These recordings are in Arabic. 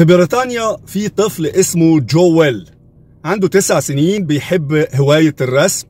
في بريطانيا في طفل اسمه جويل عنده تسع سنين بيحب هواية الرسم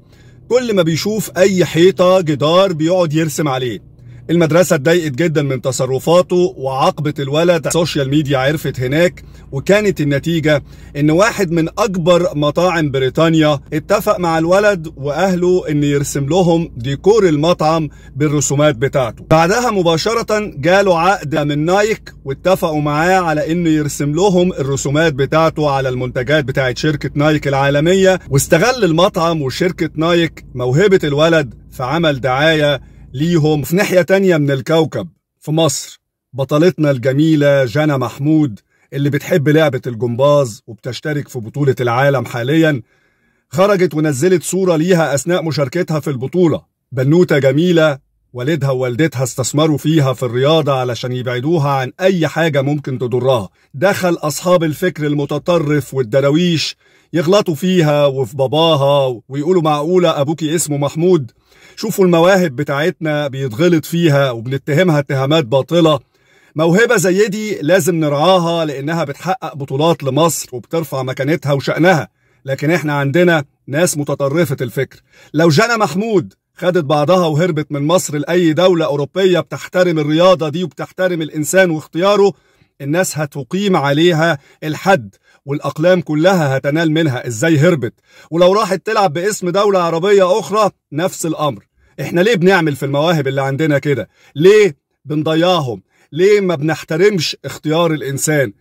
كل ما بيشوف أي حيطة جدار بيقعد يرسم عليه المدرسة اتضايقت جدا من تصرفاته وعاقبة الولد السوشيال ميديا عرفت هناك وكانت النتيجة ان واحد من اكبر مطاعم بريطانيا اتفق مع الولد واهله ان يرسم لهم ديكور المطعم بالرسومات بتاعته بعدها مباشرة جاله عقد من نايك واتفقوا معاه على انه يرسم لهم الرسومات بتاعته على المنتجات بتاعة شركة نايك العالمية واستغل المطعم وشركة نايك موهبة الولد فعمل دعاية ليهم في ناحية تانية من الكوكب في مصر بطلتنا الجميلة جانا محمود اللي بتحب لعبة الجمباز وبتشترك في بطولة العالم حاليا خرجت ونزلت صورة ليها أثناء مشاركتها في البطولة بنوتة جميلة والدها ووالدتها استثمروا فيها في الرياضة علشان يبعدوها عن أي حاجة ممكن تضرها دخل أصحاب الفكر المتطرف والدراويش يغلطوا فيها وفي باباها ويقولوا معقولة أبوكي اسمه محمود شوفوا المواهب بتاعتنا بيتغلط فيها وبنتهمها اتهامات باطلة موهبة زي دي لازم نرعاها لأنها بتحقق بطولات لمصر وبترفع مكانتها وشأنها لكن احنا عندنا ناس متطرفة الفكر لو جانا محمود خدت بعضها وهربت من مصر لأي دولة أوروبية بتحترم الرياضة دي وبتحترم الإنسان واختياره الناس هتقيم عليها الحد والأقلام كلها هتنال منها إزاي هربت ولو راحت تلعب باسم دولة عربية أخرى نفس الأمر احنا ليه بنعمل في المواهب اللي عندنا كده ليه بنضيعهم ليه ما بنحترمش اختيار الانسان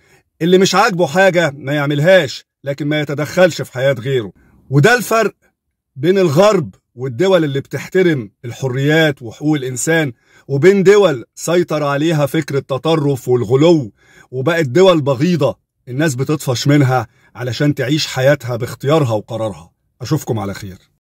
اللي مش عاجبه حاجه ما يعملهاش لكن ما يتدخلش في حياه غيره وده الفرق بين الغرب والدول اللي بتحترم الحريات وحقوق الانسان وبين دول سيطر عليها فكر التطرف والغلو وبقت دول بغيضه الناس بتطفش منها علشان تعيش حياتها باختيارها وقرارها اشوفكم على خير